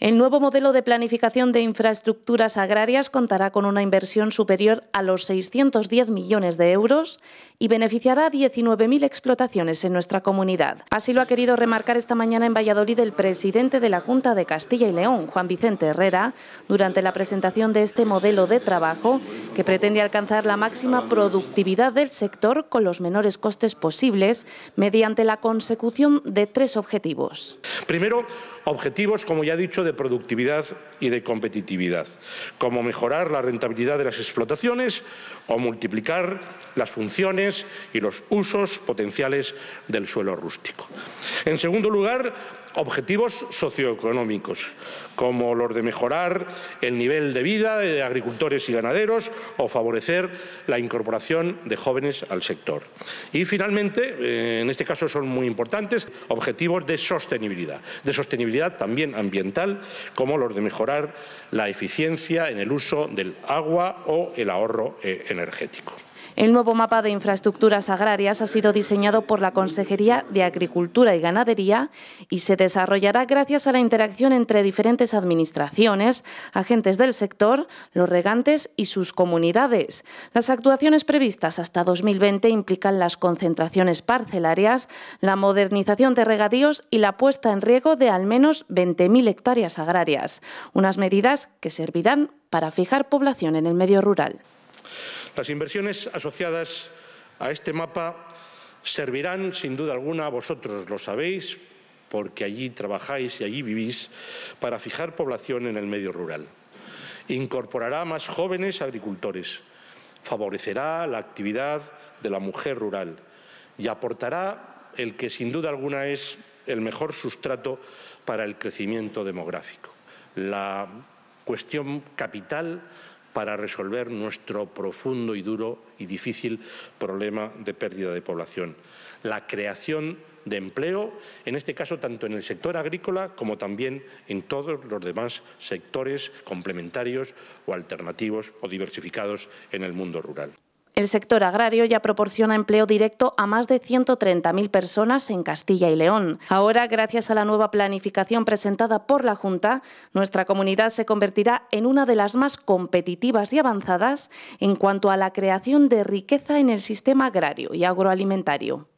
El nuevo modelo de planificación de infraestructuras agrarias contará con una inversión superior a los 610 millones de euros y beneficiará a 19.000 explotaciones en nuestra comunidad. Así lo ha querido remarcar esta mañana en Valladolid el presidente de la Junta de Castilla y León, Juan Vicente Herrera, durante la presentación de este modelo de trabajo que pretende alcanzar la máxima productividad del sector con los menores costes posibles mediante la consecución de tres objetivos. Primero, objetivos, como ya he dicho, de productividad y de competitividad, como mejorar la rentabilidad de las explotaciones o multiplicar las funciones y los usos potenciales del suelo rústico. En segundo lugar, objetivos socioeconómicos, como los de mejorar el nivel de vida de agricultores y ganaderos o favorecer la incorporación de jóvenes al sector. Y finalmente, eh, en este caso son muy importantes, objetivos de sostenibilidad, de sostenibilidad también ambiental, como los de mejorar la eficiencia en el uso del agua o el ahorro eh, energético. El nuevo mapa de infraestructuras agrarias ha sido diseñado por la Consejería de Agricultura y Ganadería y se desarrollará gracias a la interacción entre diferentes administraciones, agentes del sector, los regantes y sus comunidades. Las actuaciones previstas hasta 2020 implican las concentraciones parcelarias, la modernización de regadíos y la puesta en riego de al menos 20.000 hectáreas agrarias, unas medidas que servirán para fijar población en el medio rural. Las inversiones asociadas a este mapa servirán, sin duda alguna, vosotros lo sabéis, porque allí trabajáis y allí vivís, para fijar población en el medio rural. Incorporará más jóvenes agricultores, favorecerá la actividad de la mujer rural y aportará el que sin duda alguna es el mejor sustrato para el crecimiento demográfico. La cuestión capital para resolver nuestro profundo y duro y difícil problema de pérdida de población. La creación de empleo, en este caso tanto en el sector agrícola como también en todos los demás sectores complementarios o alternativos o diversificados en el mundo rural. El sector agrario ya proporciona empleo directo a más de 130.000 personas en Castilla y León. Ahora, gracias a la nueva planificación presentada por la Junta, nuestra comunidad se convertirá en una de las más competitivas y avanzadas en cuanto a la creación de riqueza en el sistema agrario y agroalimentario.